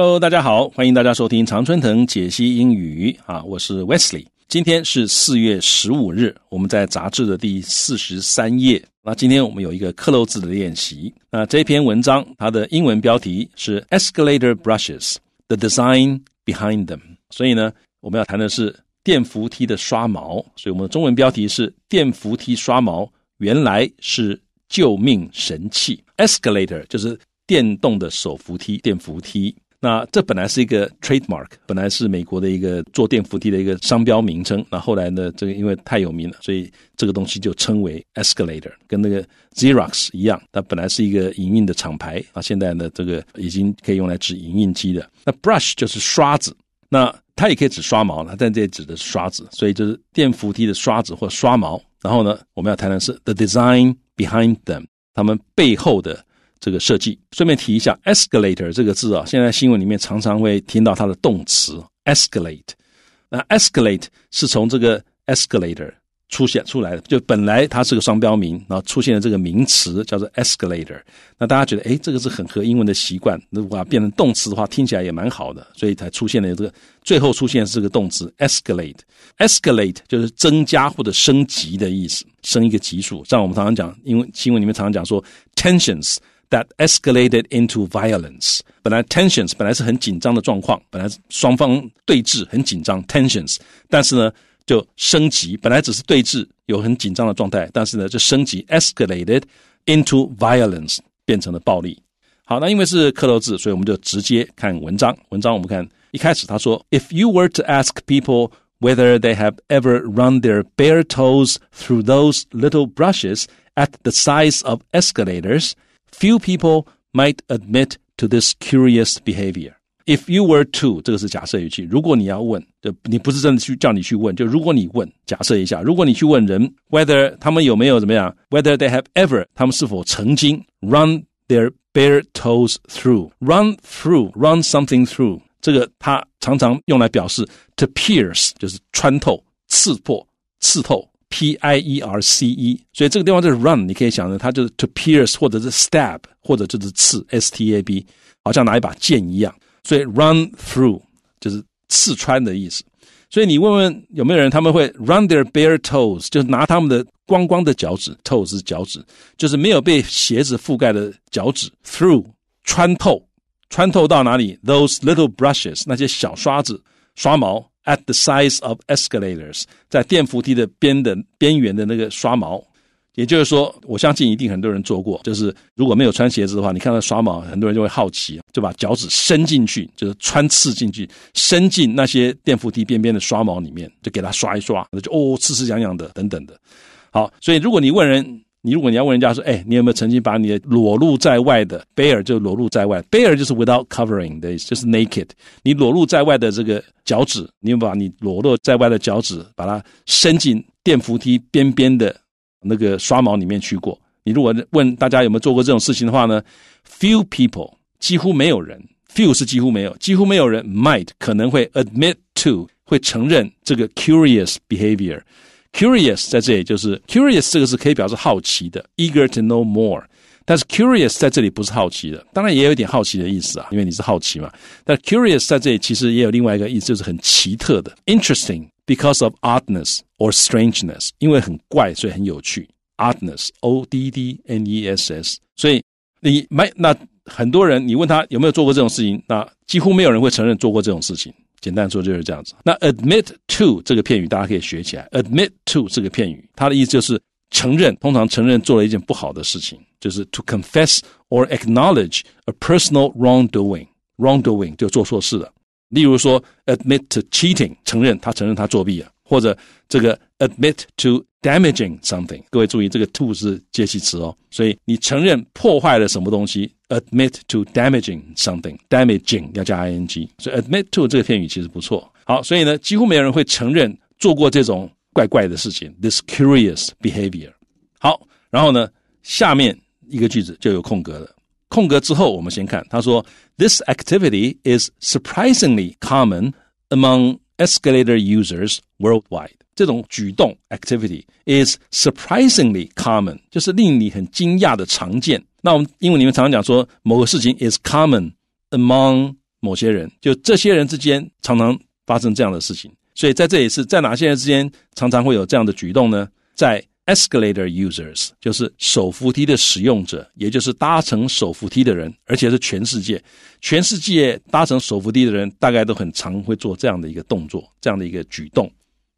Hello，大家好，欢迎大家收听常春藤解析英语啊，我是 Wesley。今天是四月十五日，我们在杂志的第四十三页。那今天我们有一个刻漏字的练习。那这篇文章它的英文标题是 Escalator brushes the design behind them，所以呢，我们要谈的是电扶梯的刷毛。所以我们的中文标题是电扶梯刷毛原来是救命神器。Escalator 就是电动的手扶梯，电扶梯。那这本来是一个 trademark，本来是美国的一个坐电扶梯的一个商标名称。那后来呢，这个因为太有名了，所以这个东西就称为 escalator，跟那个 Xerox 一样。它本来是一个营运的厂牌啊，现在呢，这个已经可以用来指营运机的。那 brush 就是刷子，那它也可以指刷毛，了，但这也指的是刷子，所以就是电扶梯的刷子或刷毛。然后呢，我们要谈的是 the design behind them，他们背后的。这个设计，顺便提一下，escalator 这个字啊，现在新闻里面常常会听到它的动词 escalate。那 escalate 是从这个 escalator 出现出来的，就本来它是个商标名，然后出现了这个名词叫做 escalator。那大家觉得，哎，这个是很合英文的习惯，那果变成动词的话，听起来也蛮好的，所以才出现了这个最后出现是个动词 escalate。escalate 就是增加或者升级的意思，升一个级数。像我们常常讲，因为新闻里面常常讲说 tensions。that escalated into violence。本来 tensions 本来是很紧张的状况，本来双方对峙很紧张 tensions，但是呢就升级，本来只是对峙有很紧张的状态，但是呢就升级 escalated into violence 变成了暴力。好，那因为是克漏字，所以我们就直接看文章。文章我们看一开始他说，If you were to ask people whether they have ever run their bare toes through those little brushes at the size of escalators。Few people might admit to this curious behavior. If you were to，这个是假设语气。如果你要问，就你不是真的去叫你去问，就如果你问，假设一下，如果你去问人，whether 他们有没有怎么样，whether they have ever，他们是否曾经 run their bare toes through，run through，run something through，这个它常常用来表示 to pierce，就是穿透、刺破、刺透 P I E R C E，所以这个地方就是 run，你可以想着它就是 to pierce，或者是 stab，或者就是刺。S T A B，好像拿一把剑一样。所以 run through 就是刺穿的意思。所以你问问有没有人，他们会 run their bare toes，就是拿他们的光光的脚趾，toes 是脚趾，就是没有被鞋子覆盖的脚趾。Through 穿透，穿透到哪里？Those little brushes 那些小刷子，刷毛。at the size of escalators，在电扶梯的边的边缘的那个刷毛，也就是说，我相信一定很多人做过，就是如果没有穿鞋子的话，你看到刷毛，很多人就会好奇，就把脚趾伸进去，就是穿刺进去，伸进那些电扶梯边边的刷毛里面，就给它刷一刷，那就哦，刺刺痒痒的等等的。好，所以如果你问人。你如果你要问人家说，哎，你有没有曾经把你的裸露在外的 “bare” 就裸露在外，“bare” 就是 “without covering” 的意思，就是 “naked”。你裸露在外的这个脚趾，你有把你裸露在外的脚趾，把它伸进电扶梯边边的那个刷毛里面去过。你如果问大家有没有做过这种事情的话呢？Few people，几乎没有人，few 是几乎没有，几乎没有人 might 可能会 admit to 会承认这个 curious behavior。Curious 在这里就是 curious 这个是可以表示好奇的，eager to know more。但是 curious 在这里不是好奇的，当然也有一点好奇的意思啊，因为你是好奇嘛。但 curious 在这里其实也有另外一个意思，就是很奇特的，interesting because of oddness or strangeness，因为很怪，所以很有趣。oddness o d d n e s s，所以你买那很多人，你问他有没有做过这种事情，那几乎没有人会承认做过这种事情。简单说就是这样子。那 admit to 这个片语大家可以学起来。admit to 这个片语，它的意思就是承认，通常承认做了一件不好的事情，就是 to confess or acknowledge a personal wrongdoing。wrongdoing 就做错事了。例如说，admit to cheating，承认他承认他作弊了。或者这个 admit to damaging something。各位注意，这个 to 是介系词哦，所以你承认破坏了什么东西，admit to damaging something，damaging 要加 ing。所以 admit to 这个片语其实不错。好，所以呢，几乎没有人会承认做过这种怪怪的事情，this curious behavior。好，然后呢，下面一个句子就有空格了。空格之后，我们先看，他说，This activity is surprisingly common among Escalator users worldwide. 这种举动 activity is surprisingly common，就是令你很惊讶的常见。那我们因为你们常常讲说某个事情 is common among 某些人，就这些人之间常常发生这样的事情。所以在这里是在哪些人之间常常会有这样的举动呢？在 Escalator users 就是手扶梯的使用者，也就是搭乘手扶梯的人，而且是全世界，全世界搭乘手扶梯的人大概都很常会做这样的一个动作，这样的一个举动。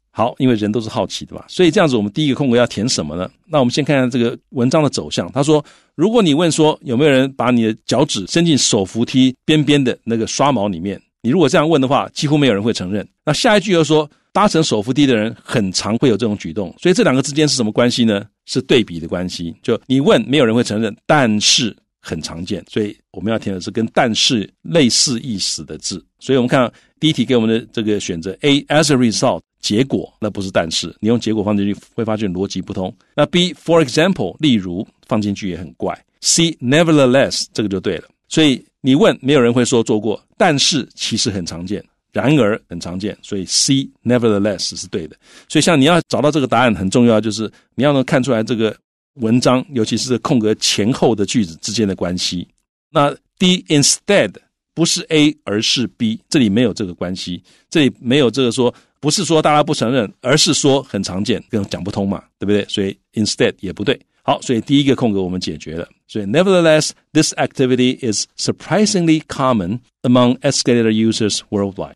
好，因为人都是好奇，的吧？所以这样子，我们第一个空格要填什么呢？那我们先看看这个文章的走向。他说，如果你问说有没有人把你的脚趾伸进手扶梯边边的那个刷毛里面，你如果这样问的话，几乎没有人会承认。那下一句又说。搭乘首付低的人很常会有这种举动，所以这两个之间是什么关系呢？是对比的关系。就你问，没有人会承认，但是很常见。所以我们要填的是跟“但是”类似意思的字。所以我们看第一题给我们的这个选择：A as a result 结果，那不是但是。你用结果放进去会发现逻辑不通。那 B for example 例如放进去也很怪。C nevertheless 这个就对了。所以你问，没有人会说做过，但是其实很常见。然而很常见，所以 C nevertheless 是对的。所以像你要找到这个答案很重要，就是你要能看出来这个文章，尤其是空格前后的句子之间的关系。那 D instead 不是 A 而是 B，这里没有这个关系，这里没有这个说不是说大家不承认，而是说很常见，跟讲不通嘛，对不对？所以 instead 也不对。好，所以第一个空格我们解决了。所以 nevertheless，this activity is surprisingly common among escalator users worldwide。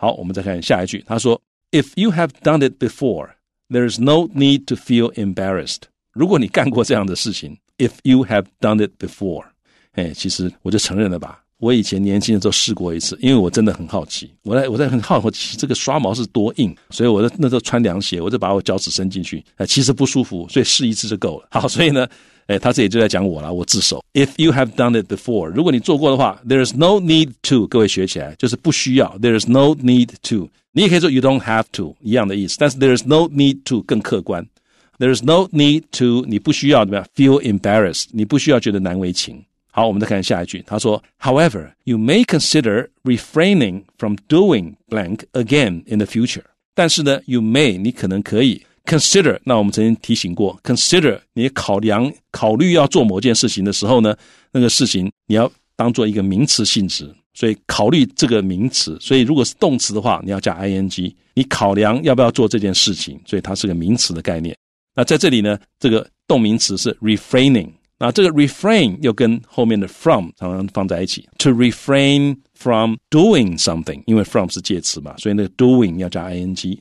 好，我们再看下一句。他说：“If you have done it before, there is no need to feel embarrassed。”如果你干过这样的事情，If you have done it before，哎，其实我就承认了吧。我以前年轻的时候试过一次，因为我真的很好奇，我在我在很好奇这个刷毛是多硬，所以我在那时候穿凉鞋，我就把我脚趾伸进去，哎，其实不舒服，所以试一次就够了。好，所以呢。哎，他这里就在讲我了，我自首。If you have done it before，如果你做过的话，there is no need to。各位学起来，就是不需要，there is no need to。你也可以说 you don't have to is there is no need to 更客观。There is no need to，你不需要怎么样？Feel embarrassed，你不需要觉得难为情。好，我们再看下一句，他说，However, you may consider refraining from doing blank again in the future。但是呢，you may，你可能可以 Consider，那我们曾经提醒过，Consider，你考量考虑要做某件事情的时候呢，那个事情你要当做一个名词性质，所以考虑这个名词，所以如果是动词的话，你要加 ing。你考量要不要做这件事情，所以它是个名词的概念。那在这里呢，这个动名词是 refraining。那这个 refrain 又跟后面的 from 常常放在一起，to refrain from doing something，因为 from 是介词嘛，所以那个 doing 要加 ing。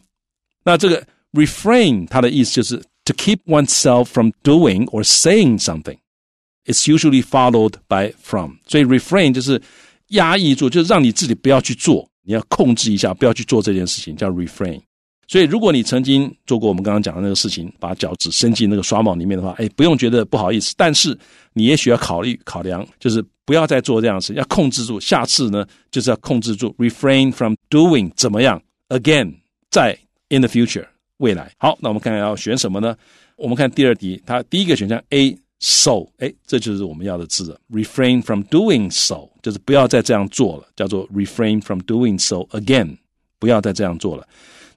那这个。refrain 它的意思就是 to keep oneself from doing or saying something. It's usually followed by from，所以 refrain 就是压抑住，就是让你自己不要去做，你要控制一下，不要去做这件事情，叫 refrain。所以，如果你曾经做过我们刚刚讲的那个事情，把脚趾伸进那个刷毛里面的话，哎，不用觉得不好意思，但是你也许要考虑考量，就是不要再做这样的事，要控制住。下次呢，就是要控制住，refrain from doing 怎么样？Again，在 in the future，未来好，那我们看看要选什么呢？我们看第二题，它第一个选项 A so，哎，这就是我们要的字，refrain from doing so，就是不要再这样做了，叫做 refrain from doing so again，不要再这样做了。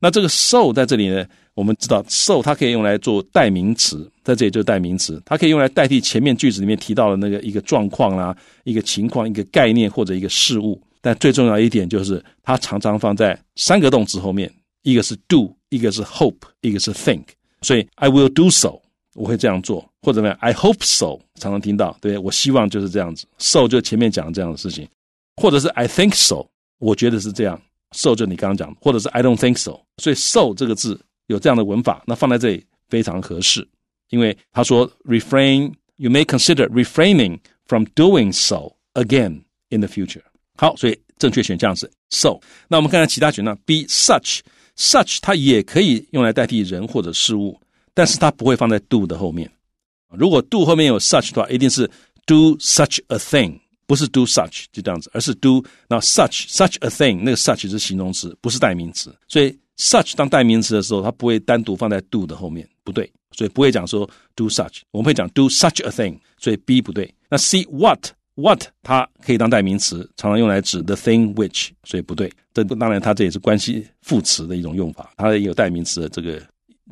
那这个 so 在这里呢，我们知道 so 它可以用来做代名词，在这里就是代名词，它可以用来代替前面句子里面提到的那个一个状况啦、一个情况、一个概念或者一个事物。但最重要一点就是，它常常放在三个动词后面，一个是 do。一个是 hope，一个是 think。所以 I will do so，我会这样做，或者呢 I hope so，常常听到，对我希望就是这样子，so 就前面讲的这样的事情，或者是 I think so，我觉得是这样，so 就你刚刚讲，或者是 I don't think so。所以 so 这个字有这样的文法，那放在这里非常合适，因为他说 refrain。You may consider refraining from doing so again in the future。好，所以正确选项是 so。那我们看看其他选项，be such Such 它也可以用来代替人或者事物，但是它不会放在 do 的后面。如果 do 后面有 such 的话，一定是 do such a thing，不是 do such 就这样子，而是 do 那 such such a thing。那个 such 是形容词，不是代名词。所以 such 当代名词的时候，它不会单独放在 do 的后面，不对。所以不会讲说 do such，我们会讲 do such a thing。所以 B 不对。那 C what？what 它可以当代名词，常常用来指 the thing which，所以不对。这当然它这也是关系副词的一种用法，它也有代名词的这个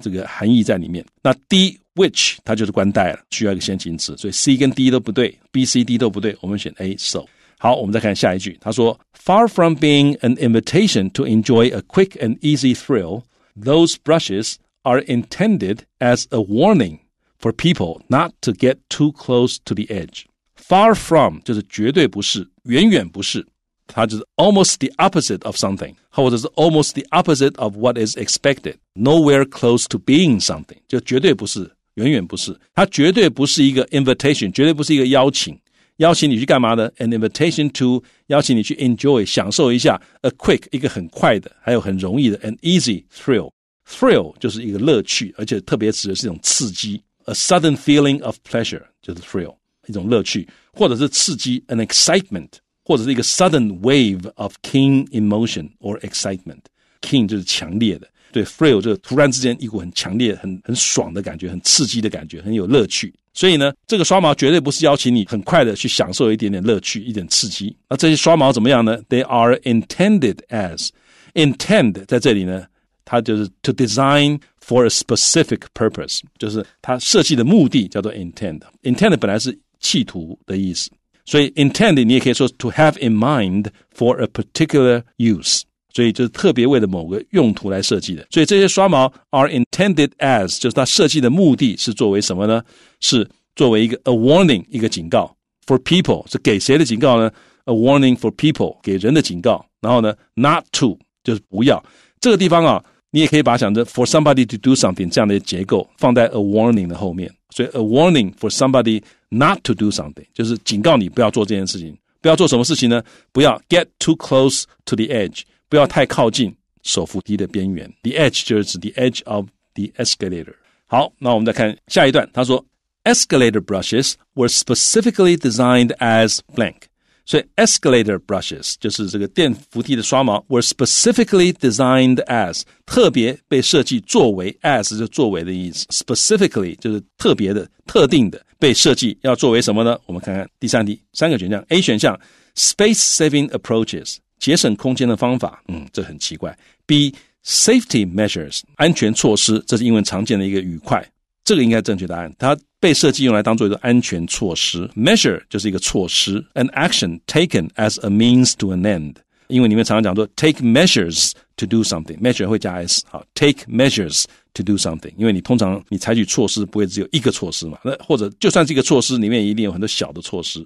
这个含义在里面。那 d which 它就是冠代了，需要一个先行词，所以 c 跟 d 都不对，b、c、d 都不对，我们选 a so。好，我们再看下一句，他说：Far from being an invitation to enjoy a quick and easy thrill, those brushes are intended as a warning for people not to get too close to the edge far from 就是绝对不是，远远不是，它就是 almost the opposite of something，或者是 almost the opposite of what is expected，nowhere close to being something，就绝对不是，远远不是，它绝对不是一个 invitation，绝对不是一个邀请。邀请你去干嘛呢？An invitation to 邀请你去 enjoy 享受一下 a quick 一个很快的，还有很容易的 an easy thrill。thrill 就是一个乐趣，而且特别指的是一种刺激，a sudden feeling of pleasure 就是 thrill。一种乐趣，或者是刺激 an excitement，或者是一个 sudden wave of keen emotion or excitement。keen 就是强烈的，对 thrill 就是突然之间一股很强烈、很很爽的感觉，很刺激的感觉，很有乐趣。所以呢，这个刷毛绝对不是邀请你很快的去享受一点点乐趣、一点刺激。那这些刷毛怎么样呢？They are intended as intend 在这里呢，它就是 to design for a specific purpose，就是它设计的目的叫做 intend。intend 本来是企图的意思。所以 intend 你也可以说 to have in mind for a particular use，所以就是特别为了某个用途来设计的。所以这些刷毛 are intended as 就是它设计的目的是作为什么呢？是作为一个 a warning，一个警告 for people，是给谁的警告呢？a warning for people，给人的警告。然后呢，not to 就是不要。这个地方啊，你也可以把它想成 for somebody to do something 这样的结构放在 a warning 的后面。所以 a warning for somebody not to do something，就是警告你不要做这件事情。不要做什么事情呢？不要 get too close to the edge，不要太靠近手扶梯的边缘。The edge 就是指 the edge of the escalator。好，那我们再看下一段，他说，escalator brushes were specifically designed as blank。所以 escalator brushes 就是这个电扶梯的刷毛 were specifically designed as 特别被设计作为 as 就作为的意思 specifically 就是特别的、特定的被设计要作为什么呢？我们看看第三题三个选项，A 选项 space saving approaches 节省空间的方法，嗯，这很奇怪；B safety measures 安全措施，这是英文常见的一个语块。这个应该正确答案，它被设计用来当做一个安全措施，measure 就是一个措施，an action taken as a means to an end。因为你们常常讲说 take measures to do something，measure 会加 s，好，take measures to do something。因为你通常你采取措施不会只有一个措施嘛，那或者就算是一个措施，里面一定有很多小的措施。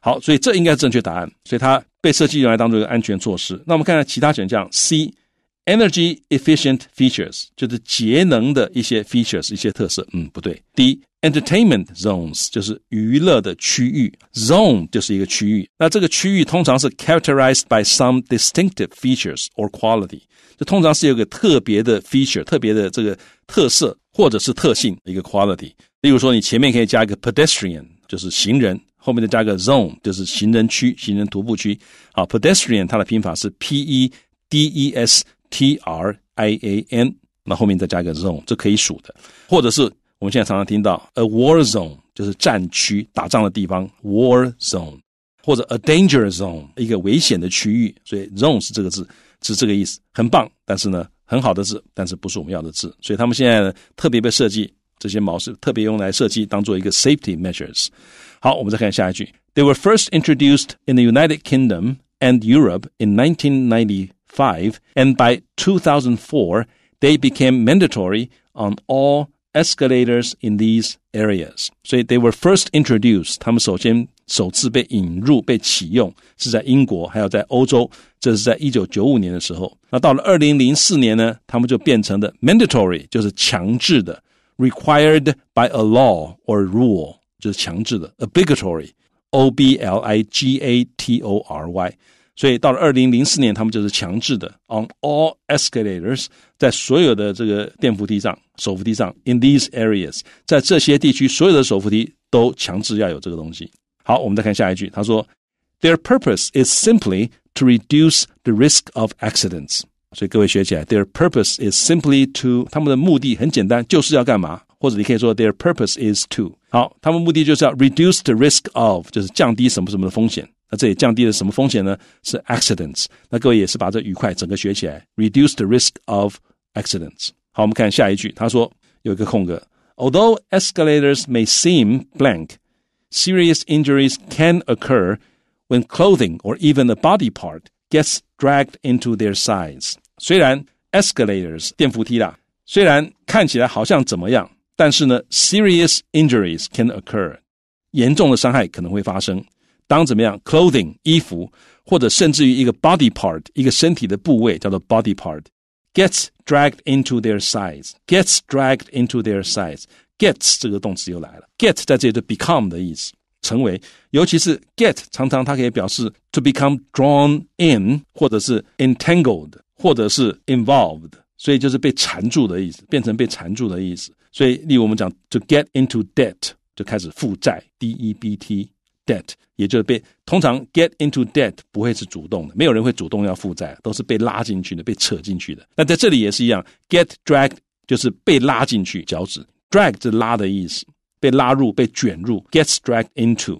好，所以这应该是正确答案，所以它被设计用来当做一个安全措施。那我们看看其他选项，C。Energy efficient features 就是节能的一些 features 一些特色。嗯，不对。第一，entertainment zones 就是娱乐的区域，zone 就是一个区域。那这个区域通常是 characterized by some distinctive features or quality，就通常是有个特别的 feature 特别的这个特色或者是特性一个 quality。例如说，你前面可以加一个 pedestrian，就是行人，后面再加个 zone，就是行人区、行人徒步区。啊 p e d e s t r i a n 它的拼法是 P-E-D-E-S。T R I A N，那后面再加个 zone，这可以数的，或者是我们现在常常听到 a war zone，就是战区，打仗的地方，war war zone，或者 a danger zone，一个危险的区域，所以 zone 是这个字是这个意思，很棒，但是呢很好的字，但是不是我们要的字，所以他们现在特别被设计。这些毛是特别用来设计，当做一个 safety measures。好，我们再看下一句。They were first introduced in the United Kingdom and Europe in 1990. 5, and by 2004, they became mandatory on all escalators in these areas. So they were first introduced. introduced，他们首先首次被引入、被启用是在英国，还有在欧洲。这是在一九九五年的时候。那到了二零零四年呢，他们就变成了 mandatory，就是强制的；required by a law or rule，就是强制的；obligatory，O B L I G A T O R Y。所以到了二零零四年，他们就是强制的 on all escalators，在所有的这个电扶梯上、手扶梯上，in these areas，在这些地区所有的手扶梯都强制要有这个东西。好，我们再看下一句，他说，Their purpose is simply to reduce the risk of accidents。所以各位学起来，Their purpose is simply to，他们的目的很简单，就是要干嘛？或者你可以说 Their purpose is to。好，他们目的就是要 reduce the risk of，就是降低什么什么的风险。那这也降低了什么风险呢？是 accidents。那各位也是把这愉快整个学起来，reduce the risk of accidents。好，我们看下一句，他说有一个空格，Although escalators may seem blank, serious injuries can occur when clothing or even a body part gets dragged into their sides。虽然 escalators 电扶梯啦，虽然看起来好像怎么样，但是呢，serious injuries can occur，严重的伤害可能会发生。当怎么样 clothing 衣服，或者甚至于一个 body part 一个身体的部位叫做 body part gets dragged into their size, gets dragged into their size, gets 这个动词又来了 get become 的意思。成为，尤其是 get，常常它可以表示 to become drawn in，或者是 entangled，或者是 involved，所以就是被缠住的意思，变成被缠住的意思。所以，例如我们讲 to get into debt，就开始负债 （debt），Debt，也就是被通常 get into debt 不会是主动的，没有人会主动要负债，都是被拉进去的，被扯进去的。那在这里也是一样，get dragged 就是被拉进去，脚趾 drag 是拉的意思，被拉入、被卷入，gets dragged into。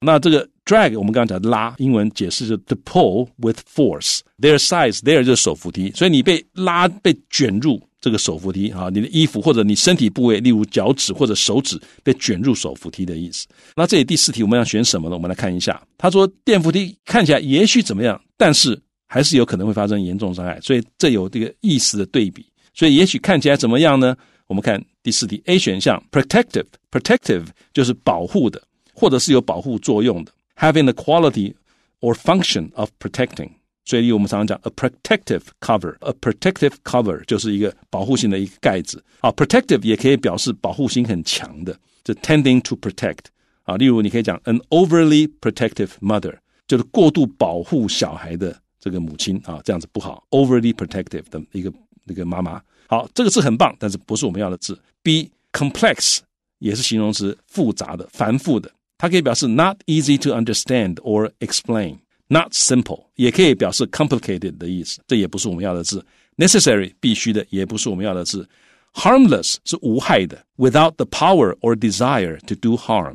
那这个 drag 我们刚刚讲拉，英文解释是 to pull with force。Their size，their 就是手扶梯，所以你被拉、被卷入。这个手扶梯啊，你的衣服或者你身体部位，例如脚趾或者手指被卷入手扶梯的意思。那这里第四题我们要选什么呢？我们来看一下，他说电扶梯看起来也许怎么样，但是还是有可能会发生严重伤害，所以这有这个意思的对比。所以也许看起来怎么样呢？我们看第四题，A 选项 protective，protective 就是保护的，或者是有保护作用的，having the quality or function of protecting。所以我们常常讲 a protective cover，a protective cover 就是一个保护性的一个盖子啊。protective 也可以表示保护性很强的，就 tending to protect。啊，例如你可以讲 an overly protective mother，就是过度保护小孩的这个母亲啊，这样子不好，overly protective 的一个那个妈妈。好，这个字很棒，但是不是我们要的字。b complex 也是形容词，复杂的、繁复的，它可以表示 not easy to understand or explain。not simple 也可以表示 complicated 的意思，这也不是我们要的字。necessary 必须的，也不是我们要的字。harmless 是无害的，without the power or desire to do harm。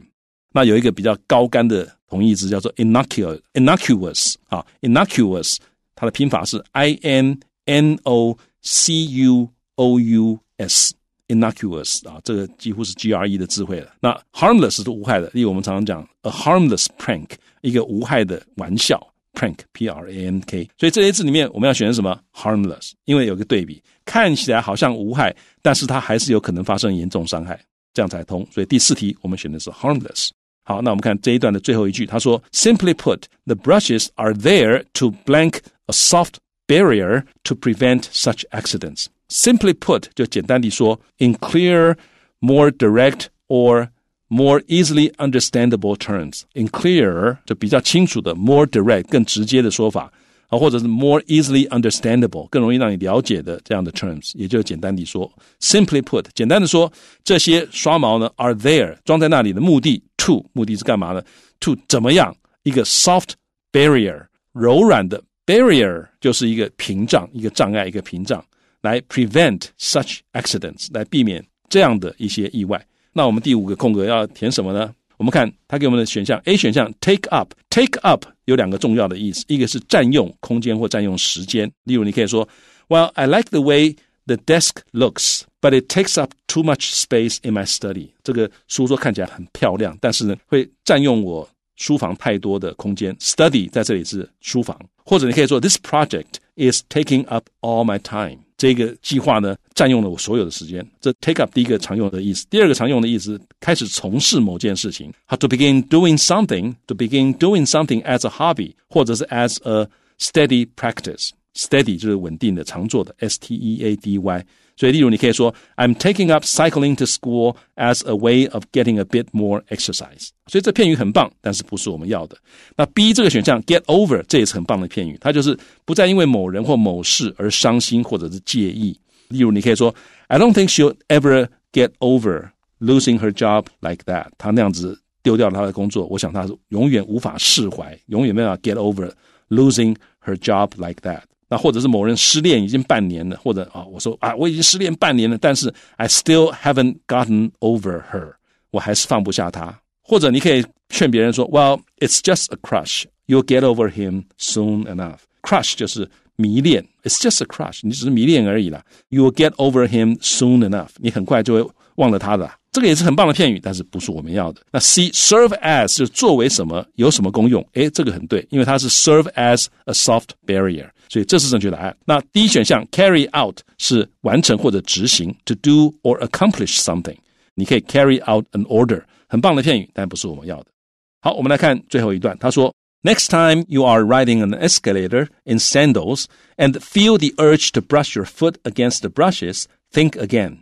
那有一个比较高干的同义词叫做 innocuous innocuous 啊，innocuous 它的拼法是 i n n o c u o u s innocuous 啊，这个几乎是 GRE 的智慧了。那 harmless 是无害的，例如我们常常讲 a harmless prank，一个无害的玩笑 prank，p r a n k。所以这些字里面我们要选什么 harmless，因为有个对比，看起来好像无害，但是它还是有可能发生严重伤害，这样才通。所以第四题我们选的是 harmless。好，那我们看这一段的最后一句，他说：Simply put, the brushes are there to blank a soft barrier to prevent such accidents. Simply put，就简单地说，in clear, more direct or more easily understandable terms。in clear 就比较清楚的，more direct 更直接的说法啊，或者是 more easily understandable 更容易让你了解的这样的 terms。也就是简单地说，simply put，简单的说，这些刷毛呢 are there 装在那里的目的 to 目的是干嘛呢？to 怎么样一个 soft barrier 柔软的 barrier 就是一个屏障，一个障碍，一个屏障。来 prevent such accidents，来避免这样的一些意外。那我们第五个空格要填什么呢？我们看它给我们的选项，A 选项 take up，take up 有两个重要的意思，一个是占用空间或占用时间。例如，你可以说，Well, I like the way the desk looks, but it takes up too much space in my study。这个书桌看起来很漂亮，但是呢，会占用我书房太多的空间。Study 在这里是书房，或者你可以说，This project is taking up all my time。这个计划呢，占用了我所有的时间。这 take up 第一个常用的意思，第二个常用的意思，开始从事某件事情。How to begin doing something? To begin doing something as a hobby，或者是 as a steady practice。Steady 就是稳定的，常做的。S T E A D Y。所以，例如你可以说，I'm taking up cycling to school as a way of getting a bit more exercise。所以这片语很棒，但是不是我们要的。那 B 这个选项 get do don't think she'll ever get over losing her job like that。她那样子丢掉了她的工作，我想她是永远无法释怀，永远没办法 get over losing her job like that。那或者是某人失恋已经半年了，或者啊，我说啊，我已经失恋半年了，但是 I still haven't gotten over her，我还是放不下她。或者你可以劝别人说，Well，it's just a crush，you'll get over him soon enough。Crush 就是迷恋，it's just a crush，你只是迷恋而已啦。You'll get over him soon enough，你很快就会忘了他的。这个也是很棒的片语，但是不是我们要的。那 C serve as 就作为什么，有什么功用？诶，这个很对，因为它是 serve as a soft barrier。所以这是正确答案。那第一选项 carry out 是完成或者执行，to do or accomplish something。你可以 carry out an order，很棒的片语，但不是我们要的。好，我们来看最后一段，他说。Next time you are riding an escalator in sandals and feel the urge to brush your foot against the brushes, think again.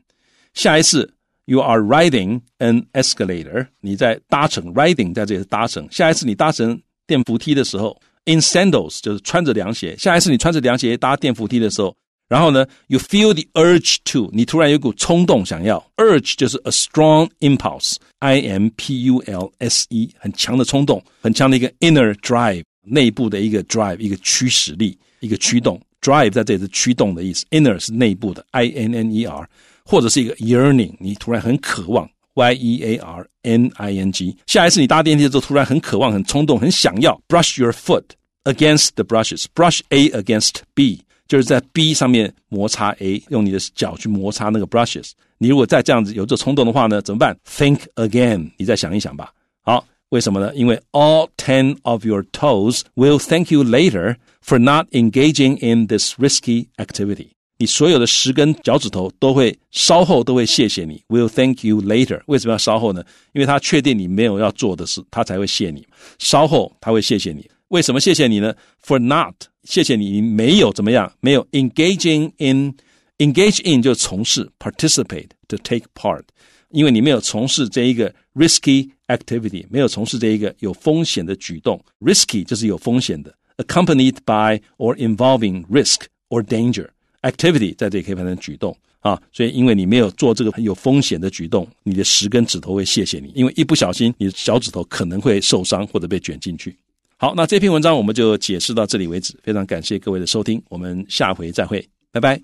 下一次 you are riding an escalator，你在搭乘 riding 在这里是搭乘。下一次你搭乘电扶梯的时候 In sandals 就是穿着凉鞋，下一次你穿着凉鞋搭电扶梯的时候，然后呢，you feel the urge to，你突然有股冲动想要，urge 就是 a strong impulse，I M P U L S E，很强的冲动，很强的一个 inner drive，内部的一个 drive，一个驱使力，一个驱动，drive 在这里是驱动的意思，inner 是内部的，I N N E R，或者是一个 yearning，你突然很渴望。y e a r n i n g。下一次你搭电梯的时候，突然很渴望、很冲动、很想要，brush your foot against the brushes，brush A against B，就是在 B 上面摩擦 A，用你的脚去摩擦那个 brushes。你如果再这样子有这冲动的话呢，怎么办？Think again，你再想一想吧。好，为什么呢？因为 all ten of your toes will thank you later for not engaging in this risky activity。你所有的十根脚趾头都会稍后都会谢谢你，will thank you later。为什么要稍后呢？因为他确定你没有要做的事，他才会谢你。稍后他会谢谢你。为什么谢谢你呢？For not 谢谢你，你没有怎么样，没有 engaging in engage in 就从事 participate to take part，因为你没有从事这一个 risky activity，没有从事这一个有风险的举动。Risky 就是有风险的，accompanied by or involving risk or danger。Activity 在这里可以翻成举动啊，所以因为你没有做这个很有风险的举动，你的十根指头会谢谢你，因为一不小心你的脚趾头可能会受伤或者被卷进去。好，那这篇文章我们就解释到这里为止，非常感谢各位的收听，我们下回再会，拜拜。